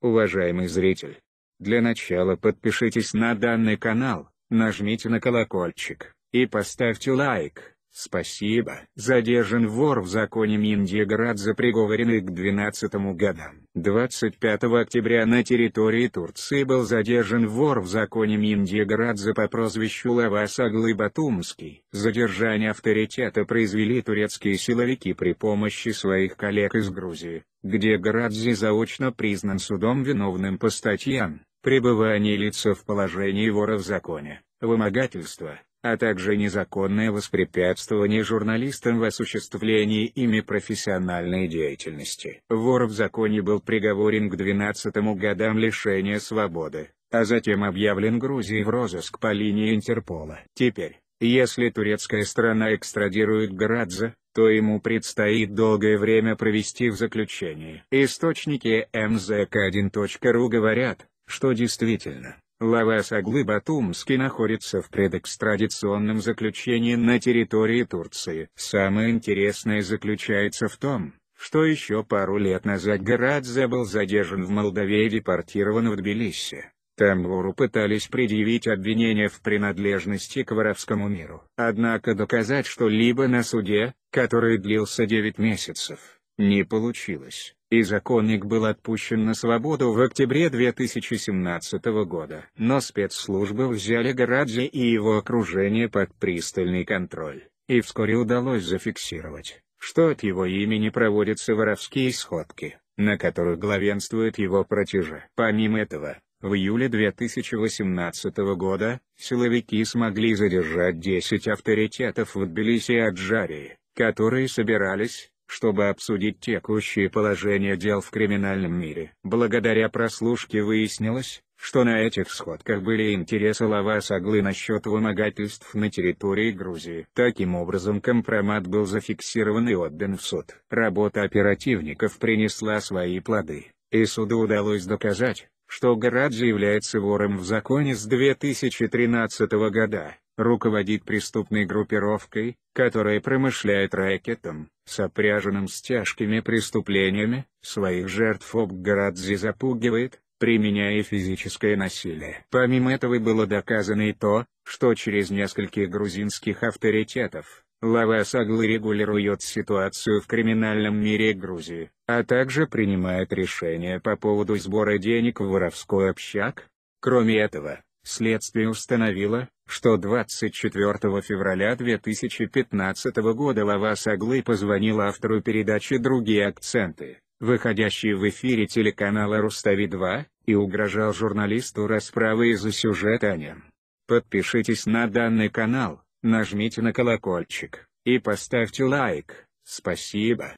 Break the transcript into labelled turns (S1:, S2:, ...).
S1: Уважаемый зритель, для начала подпишитесь на данный канал, нажмите на колокольчик, и поставьте лайк. Спасибо. Задержан вор в законе за приговоренный к 12 годам. 25 октября на территории Турции был задержан вор в законе Миндиеградзе по прозвищу Лавасаглы Батумский. Задержание авторитета произвели турецкие силовики при помощи своих коллег из Грузии, где Градзе заочно признан судом виновным по статьям «Пребывание лица в положении вора в законе», «Вымогательство», а также незаконное воспрепятствование журналистам в осуществлении ими профессиональной деятельности. Вор в законе был приговорен к 12 годам лишения свободы, а затем объявлен Грузией в розыск по линии Интерпола. Теперь, если турецкая страна экстрадирует Градзе, то ему предстоит долгое время провести в заключении. Источники mzk1.ru говорят, что действительно, Лавас Аглы Батумский находится в предэкстрадиционном заключении на территории Турции. Самое интересное заключается в том, что еще пару лет назад Гарадзе был задержан в Молдове и депортирован в Тбилиси. Там вору пытались предъявить обвинение в принадлежности к воровскому миру. Однако доказать что-либо на суде, который длился 9 месяцев, не получилось и законник был отпущен на свободу в октябре 2017 года. Но спецслужбы взяли Гарадзе и его окружение под пристальный контроль, и вскоре удалось зафиксировать, что от его имени проводятся воровские сходки, на которых главенствует его протеже. Помимо этого, в июле 2018 года, силовики смогли задержать 10 авторитетов в Тбилиси и Аджарии, которые собирались, чтобы обсудить текущее положение дел в криминальном мире. Благодаря прослушке выяснилось, что на этих сходках были интересы Лавас Аглы насчет вымогательств на территории Грузии. Таким образом компромат был зафиксирован и отдан в суд. Работа оперативников принесла свои плоды, и суду удалось доказать, что Гарадзе является вором в законе с 2013 года руководит преступной группировкой, которая промышляет рэкетом, сопряженным с тяжкими преступлениями, своих жертв Обгорадзе запугивает, применяя физическое насилие. Помимо этого было доказано и то, что через нескольких грузинских авторитетов, Лавасаглы регулирует ситуацию в криминальном мире Грузии, а также принимает решения по поводу сбора денег в воровской общак. Кроме этого, Следствие установило, что 24 февраля 2015 года Лава Саглы позвонила автору передачи «Другие акценты», выходящей в эфире телеканала «Рустави-2», и угрожал журналисту расправой из-за сюжета о нем. Подпишитесь на данный канал, нажмите на колокольчик, и поставьте лайк. Спасибо.